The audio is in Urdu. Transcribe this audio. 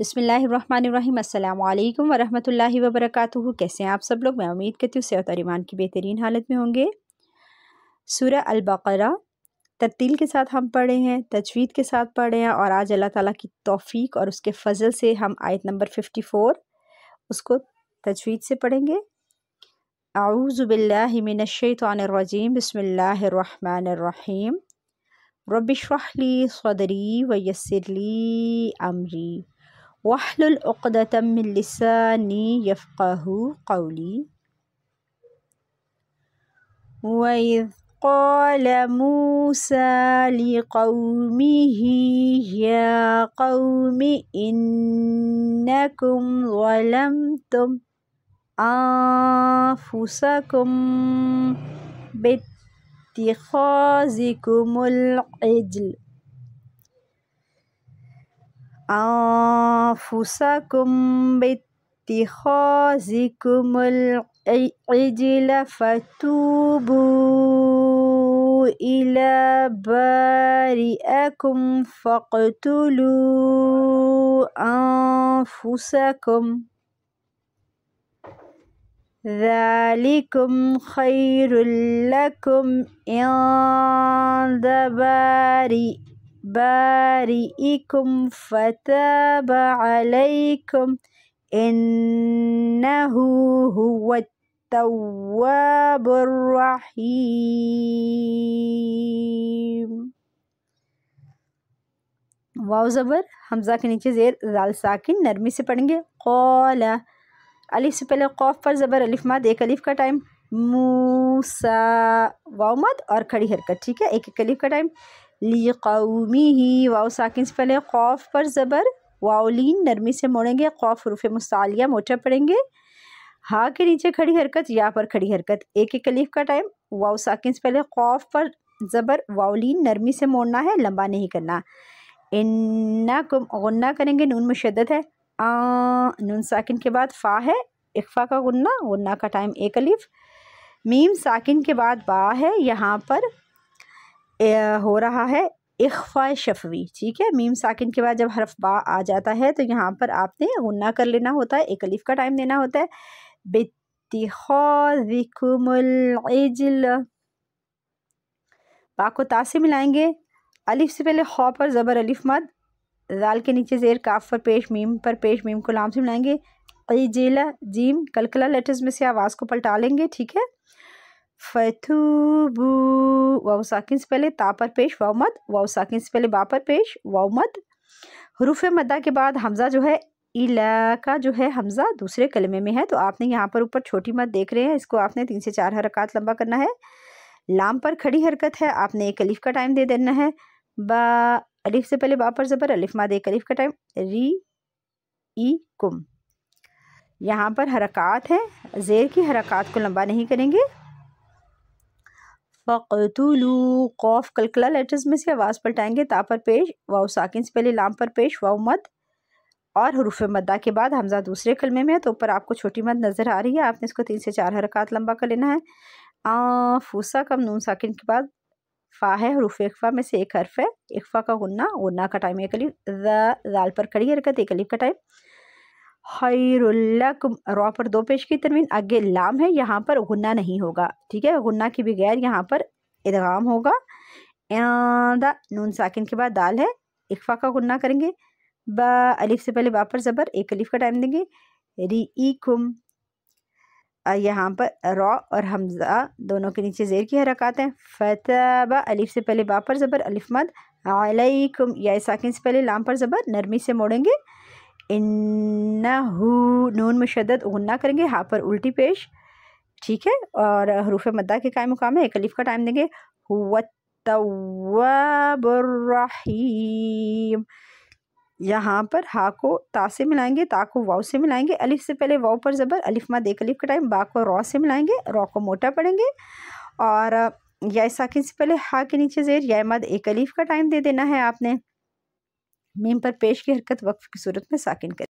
بسم اللہ الرحمن الرحیم السلام علیکم ورحمۃ اللہ وبرکاتہ کیسے ہیں آپ سب لوگ میں امید کرتی ہوں صحت اور ایمان کی بہترین حالت میں ہوں گے سورہ البقرہ ترتیل کے ساتھ ہم پڑھے ہیں تجوید کے ساتھ پڑھے ہیں اور آج اللہ تعالیٰ کی توفیق اور اس کے فضل سے ہم آیت نمبر ففٹی فور اس کو تجوید سے پڑھیں گے اعوذ باللہ من الشیطان الرجیم بسم اللہ الرحمن الرحیم رب لی صدری ویسر لی امری واحلل عقدة من لساني يفقه قولي وإذ قال موسى لقومه يا قوم إنكم ظلمتم أنفسكم باتخاذكم العجل أنفسكم باتخاذكم العجل فتوبوا إلى بارئكم فاقتلوا أنفسكم ذلكم خير لكم عند بارئكم بارئكم فتاب عليكم إنه هو التواب الرحيم واو زبر حمزہ کے نیچے زیر زال ساکن نرمی سے پڑھیں گے قالا الف سے پہلے قوف پر زبر الف ماد ایک کا ٹائم موسا واؤ ماد اور کھڑی حرکت ٹھیک ہے ایک ایک کلیف کا ٹائم لی قومی ہی ساکن سے پہلے خوف پر زبر واؤلین نرمی سے موڑیں گے خوف حروف مستعلیہ موٹا پڑیں گے ہا کے نیچے کھڑی حرکت یا پر کھڑی حرکت ایک ایک کلیف کا ٹائم ساکن سے پہلے خوف پر زبر واؤلین نرمی سے موڑنا ہے لمبا نہیں کرنا انا کم غنہ کریں گے نون مشدد ہے آ نون ساکن کے بعد فا ہے اخفا کا غنہ غنہ کا ٹائم ایک کلیف میم ساکن کے بعد با ہے یہاں پر ہو رہا ہے اخفا شفوی ٹھیک ہے میم ساکن کے بعد جب حرف با آ جاتا ہے تو یہاں پر آپ نے غنہ کر لینا ہوتا ہے ایک الف کا ٹائم دینا ہوتا ہے العجل کو تا سے ملائیں گے الف سے پہلے خو پر زبر الف مد زال کے نیچے زیر کاف پر پیش میم پر پیش میم کو لام سے ملائیں گے عجل جیم کلکلا لیٹرز میں سے آواز کو پلٹا لیں گے ٹھیک ہے فتوبو واو ساکن سے پہلے تا پر پیش مد واو ساکن سے پہلے با پر پیش مد حروف مدہ کے بعد حمزہ جو ہے الہ کا جو ہے حمزہ دوسرے کلمے میں ہے تو آپ نے یہاں پر اوپر چھوٹی مت دیکھ رہے ہیں اس کو آپ نے تین سے چار حرکات لمبا کرنا ہے لام پر کھڑی حرکت ہے آپ نے ایک الف کا ٹائم دے دینا ہے با الف سے پہلے با پر زبر الف مد ایک علیف کا ٹائم ری ای کم یہاں پر حرکات ہیں زیر کی حرکات کو لمبا نہیں کریں گے فقتلو قوف کلکلا لیٹرز میں سے آواز پلٹائیں گے تا پر پیش واؤ ساکن سے پہلے لام پر پیش واؤ مد اور حروف مدہ کے بعد حمزہ دوسرے کلمے میں ہے تو اوپر آپ کو چھوٹی مد نظر آ رہی ہے آپ نے اس کو تین سے چار حرکات لمبا کر لینا ہے فوسا کم نون ساکن کے بعد فا ہے حروف اقفا میں سے ایک حرف ہے اقفا کا غنہ غنہ کا ٹائم ایک علیف ذال پر کڑی حرکت ایک علیف کا ٹائم اللہ کم روا پر دو پیش کی ترمین اگے لام ہے یہاں پر غنہ نہیں ہوگا ٹھیک ہے کی کے بغیر یہاں پر ادغام ہوگا ادا نون ساکن کے بعد دال ہے اقفا کا غنہ کریں گے با الف سے پہلے با پر زبر ایک الف کا ٹائم دیں گے ری کم یہاں پر را اور حمزہ دونوں کے نیچے زیر کی حرکات ہیں فتح با الیف سے پہلے با پر زبر الف مد علیکم یا ساکن سے پہلے لام پر زبر نرمی سے موڑیں گے انہو نون مشدد اغ کریں گے ہاں پر الٹی پیش ٹھیک ہے اور حروف مدہ کے قائم مقام ہے ایک علیف کا ٹائم دیں گے ہو و یہاں پر ہا کو تا سے ملائیں گے تا کو واؤ سے ملائیں گے الف سے پہلے واؤ پر زبر الف ماد ایک علیف کا ٹائم با کو رو سے ملائیں گے رو کو موٹا پڑھیں گے اور یا ساکن سے پہلے ہا کے نیچے زیر یا ماد ایک علیف کا ٹائم دے دینا ہے آپ نے میم پر پیش کی حرکت وقف کی صورت میں ساکن کریں